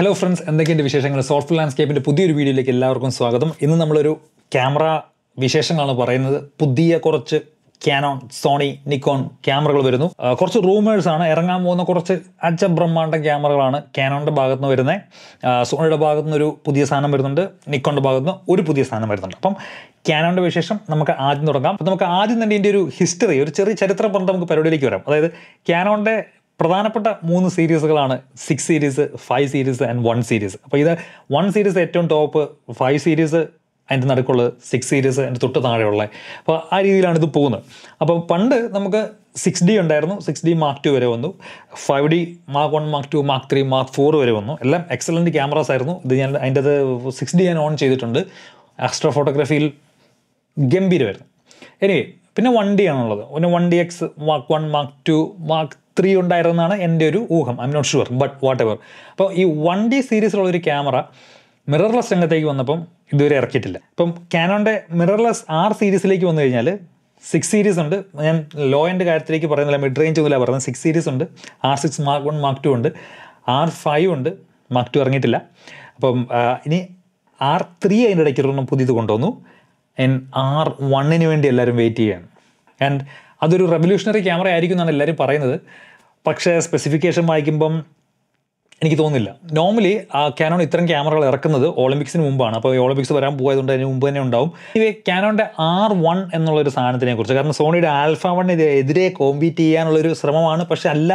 hello friends എന്തൊക്കെയുണ്ട് വിശേഷങ്ങൾ soft ലാൻഡ്സ്കേപ്പിൻ്റെ പുതിയൊരു വീഡിയോയിലേക്ക് എല്ലാവർക്കും സ്വാഗതം ഇന്ന് നമ്മളൊരു ക്യാമറ വിശേഷങ്ങളാണ് പറയുന്നത് പുതിയ കുറച്ച് ക്യാനോൺ സോണി നിക്കോൺ ക്യാമറകൾ വരുന്നു കുറച്ച് റൂമേഴ്സാണ് ഇറങ്ങാൻ പോകുന്ന കുറച്ച് ബ്രഹ്മാണ്ട ക്യാമറകളാണ് ക്യാനോണിൻ്റെ ഭാഗത്തു നിന്ന് വരുന്നത് സോണിയുടെ ഭാഗത്തു നിന്ന് ഒരു പുതിയ സാധനം വരുന്നുണ്ട് നിക്കോണിൻ്റെ ഭാഗത്തു നിന്ന് ഒരു പുതിയ സാധനം വരുന്നുണ്ട് അപ്പം ക്യാനോണിൻ്റെ വിശേഷം നമുക്ക് ആദ്യം തുടങ്ങാം അപ്പം നമുക്ക് ആദ്യം തന്നെ ഇതിൻ്റെ ഒരു ഹിസ്റ്ററി ഒരു ചെറിയ ചരിത്രം പറഞ്ഞിട്ട് നമുക്ക് പരിപാടിയിലേക്ക് വരാം അതായത് ക്യാനോണിൻ്റെ പ്രധാനപ്പെട്ട മൂന്ന് സീരീസുകളാണ് six series five series and one series അപ്പോൾ ഇത് വൺ സീരീസ് ഏറ്റവും ടോപ്പ് ഫൈവ് സീരീസ് അതിൻ്റെ നടുക്കുള്ളത് സിക്സ് സീരീസ് അതിൻ്റെ തൊട്ട് താഴെയുള്ള അപ്പോൾ ആ രീതിയിലാണ് ഇത് പോകുന്നത് അപ്പോൾ പണ്ട് നമുക്ക് സിക്സ് ഡി ഉണ്ടായിരുന്നു സിക്സ് ഡി മാർക്ക് ടു വരെ വന്നു five D mark one mark two mark three mark four വരെ വന്നു എല്ലാം എക്സലൻറ്റ് ക്യാമറാസ് ആയിരുന്നു ഇത് ഞാൻ അതിൻ്റെ സിക്സ് ഡി ഞാൻ ഓൺ ചെയ്തിട്ടുണ്ട് ആസ്ട്രോ ഫോട്ടോഗ്രാഫിയിൽ ഗംഭീരമായിരുന്നു എനിവേ പിന്നെ വൺ ഡി ആണുള്ളത് പിന്നെ one D X mark one mark two mark three ഉണ്ടായിരുന്നാണ് എൻ്റെ ഒരു ഊഹം I'm not sure but what ever അപ്പോൾ ഈ വൺ ഡി സീരീസിലുള്ള ഒരു ക്യാമറ മിററർലെസ് രംഗത്തേക്ക് വന്നപ്പം ഇതുവരെ ഇറക്കിയിട്ടില്ല ഇപ്പം കാനോൻ്റെ മിററർലെസ് ആർ സീരീസിലേക്ക് വന്നു കഴിഞ്ഞാൽ സിക്സ് സീരീസ് ഉണ്ട് ഞാൻ ലോ എൻ്റെ കാര്യത്തിലേക്ക് പറയുന്നില്ല മിഡ് റേഞ്ച് ഒന്നുമില്ല പറയുന്നത് സിക്സ് സീരീസ് ഉണ്ട് R six mark one mark two ഉണ്ട് ആർ ഫൈവ് ഉണ്ട് മാർക്ക് ടു ഇറങ്ങിയിട്ടില്ല അപ്പം ഇനി ആർ ത്രീ അതിൻ്റെ ഇടയ്ക്ക് ഒരെണ്ണം പുതിയത് കൊണ്ടുവന്നു ആൻഡ് ആർ വണ്ണിന് വേണ്ടി എല്ലാവരും വെയിറ്റ് ചെയ്യുകയാണ് ആൻഡ് അതൊരു റെവല്യൂഷണറി ക്യാമറ ആയിരിക്കും എന്നാണ് എല്ലാവരും പറയുന്നത് പക്ഷേ സ്പെസിഫിക്കേഷൻ വായിക്കുമ്പം എനിക്ക് തോന്നുന്നില്ല നോർമലി ക്യാനോൺ ഇത്തരം ക്യാമറകൾ ഇറക്കുന്നത് ഒളിമ്പിക്സിന് മുമ്പാണ് അപ്പോൾ ഒളിമ്പിക്സ് വരാൻ പോയതുകൊണ്ട് അതിന് മുമ്പ് തന്നെ ഉണ്ടാവും ഇനി ക്യാനോണിൻ്റെ ആർ വൺ എന്നുള്ളൊരു സാധനത്തിനെ കുറിച്ച് കാരണം സോണിയുടെ ആൽഫ വണ്ണിന് എതിരെ കോമ്പീറ്റ് ചെയ്യാനുള്ളൊരു ശ്രമമാണ് പക്ഷെ അല്ല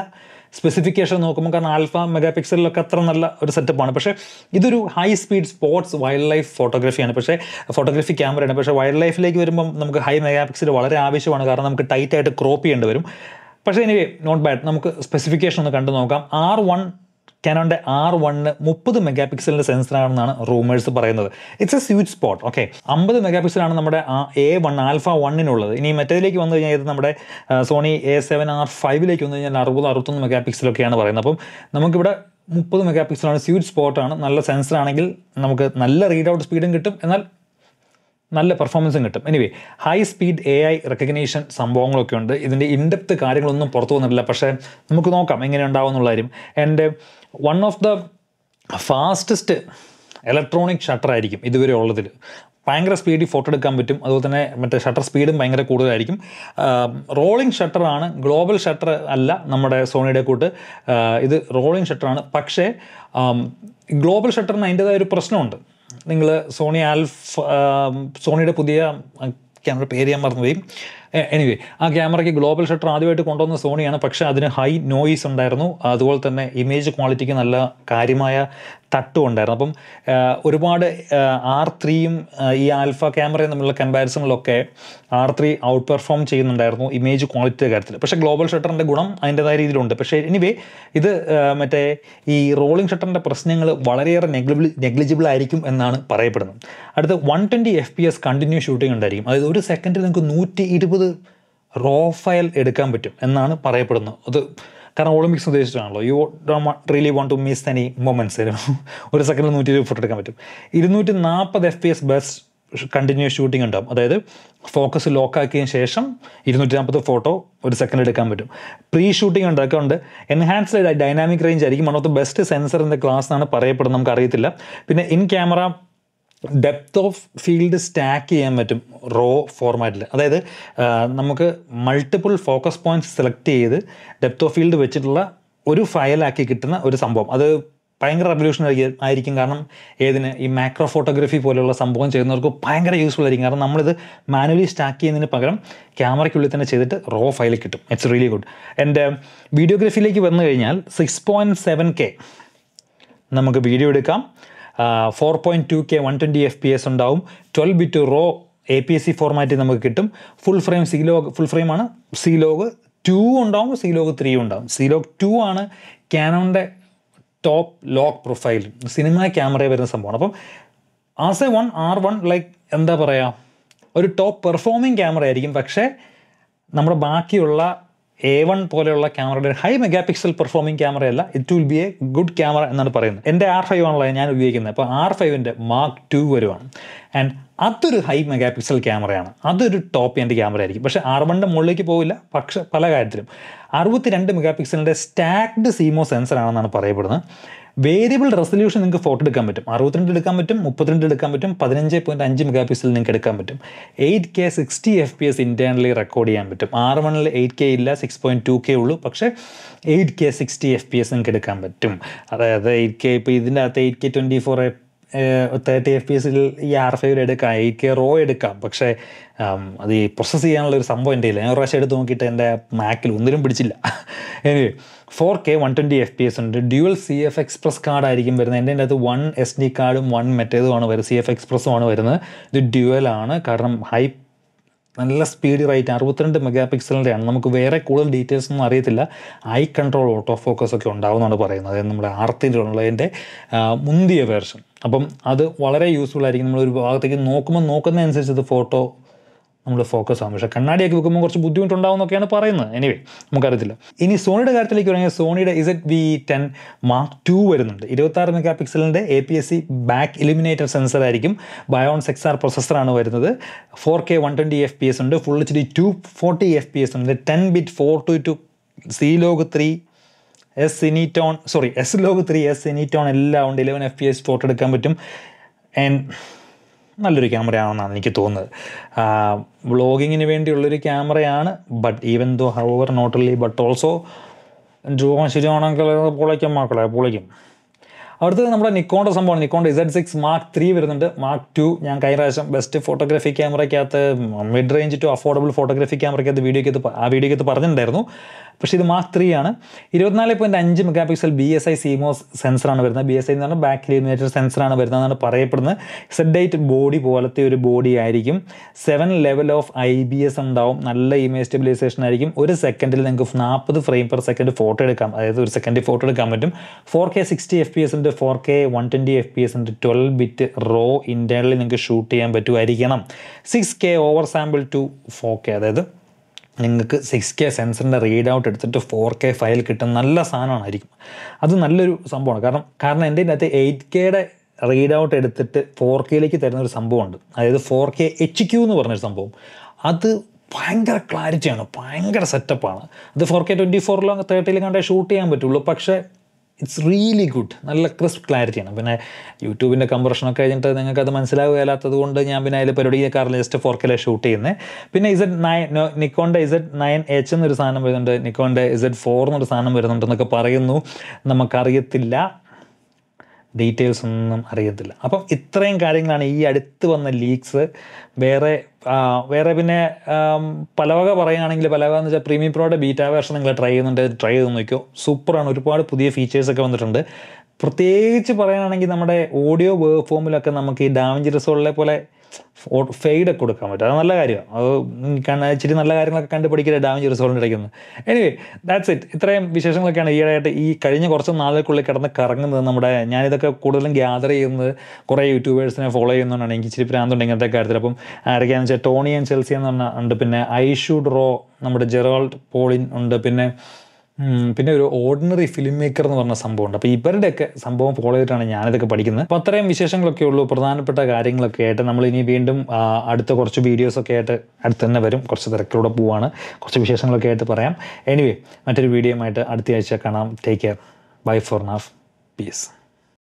സ്പെസിഫിക്കേഷൻ നോക്കുമ്പോൾ കാരണം ആൽഫ മെഗാ പിക്സലിലൊക്കെ അത്ര നല്ല ഒരു സെറ്റപ്പാണ് പക്ഷേ ഇതൊരു high speed sports wildlife ഫോട്ടോഗ്രാഫിയാണ് പക്ഷേ ഫോട്ടോഗ്രാഫി ക്യാമറയാണ് പക്ഷേ വൈൽഡ് ലൈഫിലേക്ക് വരുമ്പം നമുക്ക് ഹൈ മെഗാ പിക്സൽ വളരെ ആവശ്യമാണ് കാരണം നമുക്ക് ടൈറ്റായിട്ട് ക്രോപ്പ് ചെയ്യേണ്ടി വരും പക്ഷേ എനിവേ നോട്ട് ബാഡ് നമുക്ക് സ്പെസിഫിക്കേഷൻ ഒന്ന് കണ്ടു നോക്കാം ആർ വൺ ക്യാനോണിൻ്റെ ആർ വണ്ണിന് മുപ്പത് മെഗാ പിക്സലിൻ്റെ സെൻസറാണെന്നാണ് റൂമേഴ്സ് പറയുന്നത് it's a sweet spot okay അമ്പത് മെഗാ പിക്സലാണ് നമ്മുടെ ആ എ വൺ ആൽഫ വണ്ണിനുള്ളത് ഇനി മറ്റേതിലേക്ക് വന്നു കഴിഞ്ഞാൽ ഇത് നമ്മുടെ സോണി എ സെവൻ ആർ ഫൈവിലേക്ക് വന്നു കഴിഞ്ഞാൽ അറുപത് അറുപത്തൊന്ന് മെഗാ പിക്സലൊക്കെയാണ് പറയുന്നത് അപ്പം നമുക്കിവിടെ മുപ്പത് മെഗാ പിക്സലാണ് സ്വീറ്റ് സ്പോട്ടാണ് നല്ല സെൻസറാണെങ്കിൽ നമുക്ക് നല്ല റീഡ് ഔട്ട് സ്പീഡും കിട്ടും എന്നാൽ നല്ല പെർഫോമൻസും കിട്ടും anyway high speed A I recognition സംഭവങ്ങളൊക്കെ ഉണ്ട് ഇതിൻ്റെ ഇൻഡെപ്ത് കാര്യങ്ങളൊന്നും പുറത്തു വന്നിട്ടില്ല പക്ഷേ നമുക്ക് നോക്കാം എങ്ങനെ ഉണ്ടാവും എന്നുള്ള കാര്യം and one of the fastest electronic shutter ആയിരിക്കും ഇതുവരെ ഉള്ളതിൽ ഭയങ്കര സ്പീഡിൽ ഫോട്ടോ എടുക്കാൻ പറ്റും അതുപോലെ തന്നെ മറ്റേ ഷട്ടർ സ്പീഡും ഭയങ്കര കൂടുതലായിരിക്കും റോളിംഗ് ഷട്ടറാണ് ഗ്ലോബൽ ഷട്ടർ അല്ല നമ്മുടെ സോണിയുടെ കൂട്ട് ഇത് റോളിംഗ് ഷട്ടറാണ് പക്ഷേ ഗ്ലോബൽ ഷട്ടറിന് അതിൻ്റെതായ ഒരു പ്രശ്നമുണ്ട് നിങ്ങൾ സോണി ആൽഫ് സോണിയുടെ പുതിയ ക്യാമറ പേര് ഞാൻ മറന്നുപോയി എനിവേ ആ ക്യാമറയ്ക്ക് ഗ്ലോബൽ ഷട്ടർ ആദ്യമായിട്ട് കൊണ്ടുവന്ന സോണിയാണ് പക്ഷേ അതിന് ഹൈ നോയിസ് ഉണ്ടായിരുന്നു അതുപോലെ തന്നെ ഇമേജ് ക്വാളിറ്റിക്ക് നല്ല കാര്യമായ തട്ടും ഉണ്ടായിരുന്നു അപ്പം ഒരുപാട് ആർ ത്രീയും ഈ ആൽഫ ക്യാമറയും തമ്മിലുള്ള കമ്പാരിസണിലൊക്കെ ആർ ത്രീ ഔട്ട് പെർഫോം ചെയ്യുന്നുണ്ടായിരുന്നു ഇമേജ് ക്വാളിറ്റിയുടെ കാര്യത്തിൽ പക്ഷേ ഗ്ലോബൽ ഷട്ടറിൻ്റെ ഗുണം അതിൻ്റെതായ രീതിയിലുണ്ട് പക്ഷേ എനിവേ ഇത് മറ്റേ ഈ റോളിംഗ് ഷട്ടറിൻ്റെ പ്രശ്നങ്ങൾ വളരെയേറെ നെഗ്ലിബിൾ നെഗ്ലിജിബിൾ ആയിരിക്കും എന്നാണ് പറയപ്പെടുന്നത് അടുത്ത one twenty F P S continue shooting ഉണ്ടായിരിക്കും അതായത് ഒരു സെക്കൻഡിൽ നിങ്ങൾക്ക് നൂറ്റി ഇരുപത് റോ ഫയൽ എടുക്കാൻ പറ്റും എന്നാണ് പറയപ്പെടുന്നത് അത് കാരണം ഒളിമ്പിക്സ് ഉദ്ദേശിച്ചാണല്ലോ you do really want to miss any moments ഒരു സെക്കൻഡിൽ നൂറ്റി ഇരുപത് ഫോട്ടോ എടുക്കാൻ പറ്റും ഇരുന്നൂറ്റി നാൽപ്പത് F P S best continuous shooting ഉണ്ടാവും അതായത് ഫോക്കസ് ലോക്കാക്കിയതിന് ശേഷം ഇരുന്നൂറ്റി നാൽപ്പത് ഫോട്ടോ ഒരു സെക്കൻഡ് എടുക്കാൻ പറ്റും പ്രീ ഷൂട്ടിംഗ് ഉണ്ട് ഉണ്ട് എൻഹാൻസ്ഡ് ഡൈനാമിക് റേഞ്ച് ആയിരിക്കും one of the best sensor in the class എന്നാണ് പറയപ്പെടുന്നത് നമുക്ക് അറിയത്തില്ല പിന്നെ in camera depth of field stack ചെയ്യാൻ പറ്റും റോ ഫോർമാറ്റിൽ അതായത് നമുക്ക് മൾട്ടിപ്പിൾ ഫോക്കസ് പോയിൻറ്റ്സ് സെലക്ട് ചെയ്ത് ഡെപ്ത് ഓഫ് ഫീൽഡ് വെച്ചിട്ടുള്ള ഒരു ഫയലാക്കി കിട്ടുന്ന ഒരു സംഭവം അത് ഭയങ്കര റെവല്യൂഷൻ ആയിരിക്കും കാരണം ഏതിന് ഈ മാക്രോ ഫോട്ടോഗ്രഫി പോലെയുള്ള സംഭവം ചെയ്യുന്നവർക്ക് ഭയങ്കര യൂസ്ഫുൾ ആയിരിക്കും കാരണം നമ്മളിത് മാനുവലി സ്റ്റാക്ക് ചെയ്യുന്നതിന് പകരം ക്യാമറയ്ക്കുള്ളിൽ തന്നെ ചെയ്തിട്ട് റോ ഫയൽ കിട്ടും ഇറ്റ്സ് റിയലി ഗുഡ് എൻ്റെ വീഡിയോഗ്രഫിയിലേക്ക് വന്നു കഴിഞ്ഞാൽ സിക്സ് പോയിൻറ്റ് സെവൻ കെ നമുക്ക് വീഡിയോ എടുക്കാം four point two K one twenty F P S ഉണ്ടാവും twelve bit raw A P S C ഫോർമാറ്റിൽ നമുക്ക് കിട്ടും full frame C log full ഫ്രെയിമാണ് സി ലോഗ് ടു ഉണ്ടാവും സി ലോഗ് ത്രീ ഉണ്ടാവും C log two ആണ് ക്യാനോണിൻ്റെ ടോപ്പ് ലോക്ക് പ്രൊഫൈൽ സിനിമ ക്യാമറയിൽ വരുന്ന സംഭവമാണ് അപ്പം as A one R one like എന്താ പറയുക ഒരു ടോപ്പ് പെർഫോമിങ് ക്യാമറ ആയിരിക്കും പക്ഷേ നമ്മുടെ ബാക്കിയുള്ള എ വൺ പോലെയുള്ള ക്യാമറയുടെ ഹൈ മെഗാ പിക്സൽ പെർഫോമിംഗ് ക്യാമറയല്ല it will be a good camera എന്നാണ് പറയുന്നത് എൻ്റെ ആർ ഫൈവ് ആണല്ലോ ഞാൻ ഉപയോഗിക്കുന്നത് അപ്പോൾ ആർ ഫൈവിൻ്റെ മാർക്ക് ടു വരുവാണ് ആൻഡ് അതൊരു ഹൈ മെഗാ പിക്സൽ ക്യാമറയാണ് അതൊരു ടോപ്പ് എൻ്റെ ക്യാമറ ആയിരിക്കും പക്ഷേ ആർ വണ്ണിൻ്റെ മുകളിലേക്ക് പോവില്ല പക്ഷെ പല കാര്യത്തിലും അറുപത്തിരണ്ട് മെഗാ പിക്സലിൻ്റെ സ്റ്റാക്ഡ് സീമോ സെൻസറാണെന്നാണ് പറയപ്പെടുന്നത് വേരിയബിൾ റെസൊല്യൂഷൻ നിങ്ങൾക്ക് ഫോട്ടോ എടുക്കാൻ പറ്റും അറുപത്തിരണ്ട് എടുക്കാൻ പറ്റും മുപ്പത്തിരണ്ട് എടുക്കാൻ പറ്റും പതിനഞ്ച് പോയിൻറ്റ് അഞ്ച് മെഗാ പിക്സൽ നിങ്ങൾക്ക് എടുക്കാൻ പറ്റും eight K sixty F P S internally record ചെയ്യാൻ പറ്റും ആറ് മണിൽ എയ്റ്റ് കെ ഇല്ല സിക്സ് പോയിൻറ്റ് ടു കെ ഉള്ളൂ പക്ഷേ eight K sixty F P S നിങ്ങൾക്ക് എടുക്കാൻ പറ്റും അതായത് എയ്റ്റ് കെ ഇപ്പോൾ ഇതിൻ്റെ അകത്ത് eight K twenty four thirty F P എസിൽ ഈ ആർ ഫൈവ് എടുക്കാം ഐ കെ റോ എടുക്കാം പക്ഷേ അത് ഈ പ്രോസസ്സ് ചെയ്യാനുള്ള ഒരു സംഭവം എൻ്റെ ഇല്ല ഞാൻ ഒരു പ്രാവശ്യം എടുത്ത് നോക്കിയിട്ട് എൻ്റെ മാക്കിൽ ഒന്നിനും പിടിച്ചില്ല ഇനി four K one twenty F P S ഉണ്ട് ഡ്യുവൽ സി എഫ് എക്സ്പ്രസ് കാർഡായിരിക്കും വരുന്നത് എൻ്റെ അകത്ത് വൺ എസ് ഡി കാർഡും വൺ മറ്റേതുമാണ് വരുന്നത് സി എഫ് എക്സ്പ്രസ്സുമാണ് വരുന്നത് ഇത് ഡ്യുവൽ ആണ് കാരണം ഹൈ നല്ല സ്പീഡ് റൈറ്റ് അറുപത്തിരണ്ട് മെഗാ പിക്സലിൻ്റെയാണ് നമുക്ക് വേറെ കൂടുതൽ ഡീറ്റെയിൽസ് ഒന്നും അറിയത്തില്ല ഐ കൺട്രോൾ ഓട്ടോ ഫോക്കസ് ഒക്കെ ഉണ്ടാവുമെന്നാണ് പറയുന്നത് നമ്മുടെ ആർത്തിയിലുള്ളതിൻ്റെ മുന്തിയ വേർഷൻ അപ്പം അത് വളരെ യൂസ്ഫുൾ ആയിരിക്കും നമ്മൾ ഒരു ഭാഗത്തേക്ക് നോക്കുമ്പോൾ നോക്കുന്നതനുസരിച്ച് അനുസരിച്ച് അത് ഫോട്ടോ നമ്മൾ ഫോക്കസ് ആകും പക്ഷേ കണ്ണാടിയൊക്കെ വെക്കുമ്പോൾ കുറച്ച് ബുദ്ധിമുട്ടുണ്ടാവുമെന്നൊക്കെയാണ് പറയുന്നത് എനിവേ നമുക്കറിയത്തില്ല ഇനി സോണിയുടെ കാര്യത്തിലേക്ക് പറയുക സോണിയുടെ Z V ten mark two വരുന്നുണ്ട് ഇരുപത്താറ് മെഗാ പിക്സലിൻ്റെ A P S C back illuminator sensor ആയിരിക്കും ബയോൺ സെക്സ് ആർ പ്രൊസസ്സറാണ് വരുന്നത് four K one twenty F P S ഉണ്ട് full H D two forty F P S ഉണ്ട് ten bit four two two C log three S Cinetone sorry S log three S Cinetone എല്ലാം ഉണ്ട് eleven F P S photo എടുക്കാൻ പറ്റും and നല്ലൊരു ക്യാമറയാണെന്നാണ് എനിക്ക് തോന്നുന്നത് വ്ളോഗിങ്ങിന് വേണ്ടിയുള്ളൊരു ക്യാമറയാണ് but even though however not only but also രൂപം ശരിയാണെങ്കിൽ പൊളിക്കും മാക്കളെ പൊളിക്കും അടുത്തത് നമ്മുടെ നിക്കോണ്ട സംഭവമാണ് നിക്കോണ്ട ഇസഡ് സിക്സ് മാർക്ക് ത്രീ വരുന്നുണ്ട് മാർക്ക് ടു ഞാൻ കഴിഞ്ഞ പ്രാവശ്യം ബെസ്റ്റ് ഫോട്ടോഗ്രാഫി ക്യാമറയ്ക്കകത്ത് mid range to affordable photography ക്യാമറയ്ക്കകത്ത് വീഡിയോക്കകത്ത് ആ വീഡിയോക്കകത്ത് പറഞ്ഞിട്ടുണ്ടായിരുന്നു പക്ഷേ ഇത് മാർക്ക് ത്രീ ആണ് ഇരുപത്തിനാല് പോയിൻറ്റ് അഞ്ച് mega pixel B S I CMOS സെൻസറാണ് വരുന്നത് ബി എസ് ഐ എന്ന് പറഞ്ഞാൽ ബാക്ക് ലിമിനേറ്റർ സെൻസറാണ് വരുന്നതെന്നാണ് പറയപ്പെടുന്നത് സെഡ് ഐറ്റ് ബോഡി പോലത്തെ ഒരു ബോഡി ആയിരിക്കും seven level of I B S ഉണ്ടാവും നല്ല ഇമേജ് സ്റ്റെബിലൈസേഷൻ ആയിരിക്കും ഒരു സെക്കൻഡിൽ നിങ്ങൾക്ക് നാൽപ്പത് ഫ്രെയിം പെർ സെക്കൻഡ് ഫോട്ടോ എടുക്കാം അതായത് ഒരു സെക്കൻഡിൽ ഫോട്ടോ എടുക്കാൻ പറ്റും four K sixty F P ഉണ്ട് four K one twenty F P ഉണ്ട് ട്വൽവ് ബിറ്റ് റോ ഇൻറ്റേണലി നിങ്ങൾക്ക് ഷൂട്ട് ചെയ്യാൻ പറ്റുമായിരിക്കണം six K oversample to four K അതായത് നിങ്ങൾക്ക് സിക്സ് കെ സെൻസറിൻ്റെ റീഡ് ഔട്ട് എടുത്തിട്ട് ഫോർ കെ ഫയൽ കിട്ടുന്ന നല്ല സാധനമാണായിരിക്കും അത് നല്ലൊരു സംഭവമാണ് കാരണം കാരണം എൻ്റെ അകത്ത് എയ്റ്റ് കെയുടെ റീഡ് ഔട്ട് എടുത്തിട്ട് ഫോർ കെയിലേക്ക് തരുന്ന ഒരു സംഭവമുണ്ട് അതായത് ഫോർ കെ എച്ച് ക്യൂ എന്ന് പറഞ്ഞൊരു സംഭവം അത് ഭയങ്കര ക്ലാരിറ്റിയാണ് ഭയങ്കര സെറ്റപ്പാണ് അത് ഫോർ കെ ട്വൻറ്റി ഫോറിലോ തേർട്ടിയിലും കണ്ടേ ഷൂട്ട് ചെയ്യാൻ പറ്റുള്ളൂ പക്ഷേ ഇറ്റ്സ് റിയലി ഗുഡ് നല്ല ക്രിസ്പ് ക്ലാരിറ്റിയാണ് പിന്നെ യൂട്യൂബിൻ്റെ കമ്പ്രഷനൊക്കെ കഴിഞ്ഞിട്ട് നിങ്ങൾക്ക് അത് മനസ്സിലാവുകയില്ലാത്തത് കൊണ്ട് ഞാൻ പിന്നെ അതിൽ പരിപാടിയിലെ കാറിൽ ജസ്റ്റ് ഫോർ കെയിലെ ഷൂട്ട് ചെയ്യുന്നത് പിന്നെ ഇസഡ് നയൻ നിക്കോണ്ട ഇസഡ് നയൻ എച്ച് എന്നൊരു സാധനം വരുന്നുണ്ട് നിക്കോണ്ട ഇസഡ് ഫോർ എന്നൊരു സാധനം വരുന്നുണ്ട് എന്നൊക്കെ പറയുന്നു നമുക്കറിയത്തില്ല ഡീറ്റെയിൽസ് ഒന്നും അറിയത്തില്ല അപ്പം ഇത്രയും കാര്യങ്ങളാണ് ഈ അടുത്ത് വന്ന ലീക്സ് വേറെ വേറെ പിന്നെ പലവക പറയുകയാണെങ്കിൽ പലവക എന്ന് വെച്ചാൽ പ്രീമിയം പ്രോയുടെ ബീറ്റാ വേർഷൻ നിങ്ങൾ ട്രൈ ചെയ്യുന്നുണ്ട് ട്രൈ ചെയ്ത് നോക്കിയോ സൂപ്പറാണ് ഒരുപാട് പുതിയ ഫീച്ചേഴ്സ് ഒക്കെ വന്നിട്ടുണ്ട് പ്രത്യേകിച്ച് പറയുകയാണെങ്കിൽ നമ്മുടെ ഓഡിയോ വേവ് ഫോമിലൊക്കെ നമുക്ക് ഈ ഡാമിഞ്ച് റിസോളിലെ പോലെ ഫെയ്ഡൊക്കെ കൊടുക്കാൻ പറ്റും അത് നല്ല കാര്യമാണ് അത് ഇച്ചിരി നല്ല കാര്യങ്ങളൊക്കെ കണ്ടുപിടിക്കില്ല പഠിക്കില്ല ഡാമേജ് റിസോൾട്ട് അടിക്കുന്നത് എനിവേ ദാറ്റ്സ് ഇറ്റ് ഇത്രയും വിശേഷങ്ങളൊക്കെയാണ് ഈയിടെയായിട്ട് ഈ കഴിഞ്ഞ കുറച്ച് നാളുകൾക്കുള്ളിൽ കിടന്ന് കറങ്ങുന്നത് നമ്മുടെ ഞാനിതൊക്കെ കൂടുതലും ഗ്യാദർ ചെയ്യുന്നത് കുറേ യൂട്യൂബേഴ്സിനെ ഫോളോ ചെയ്യുന്നതുകൊണ്ടാണ് എനിക്ക് ഇച്ചിരി പ്രാന്തുണ്ട് ഇങ്ങനത്തെ കാര്യത്തിൽ അപ്പം ആരൊക്കെയാണെന്ന് വെച്ചാൽ ടോണി ആൻഡ് ചെൽസി എന്ന് പറഞ്ഞ ഉണ്ട് പിന്നെ ഐഷു ഡ്രോ നമ്മുടെ ജെറോൾഡ് പോളിൻ ഉണ്ട് പിന്നെ പിന്നെ ഒരു ഓർഡിനറി ഫിലിം മേക്കർ എന്ന് പറഞ്ഞ സംഭവമുണ്ട് അപ്പോൾ ഇവരുടെയൊക്കെ സംഭവം ഫോളോ ചെയ്തിട്ടാണ് ഞാനിതൊക്കെ പഠിക്കുന്നത് അപ്പോൾ അത്രയും വിശേഷങ്ങളൊക്കെ ഉള്ളൂ പ്രധാനപ്പെട്ട കാര്യങ്ങളൊക്കെ ആയിട്ട് നമ്മൾ ഇനി വീണ്ടും അടുത്ത കുറച്ച് വീഡിയോസൊക്കെ ആയിട്ട് അടുത്ത് തന്നെ വരും കുറച്ച് തിരക്കിലൂടെ പോവാണ് കുറച്ച് വിശേഷങ്ങളൊക്കെ ആയിട്ട് പറയാം എനിവേ മറ്റൊരു വീഡിയോയുമായിട്ട് അടുത്ത ആഴ്ച കാണാം take care bye for now piece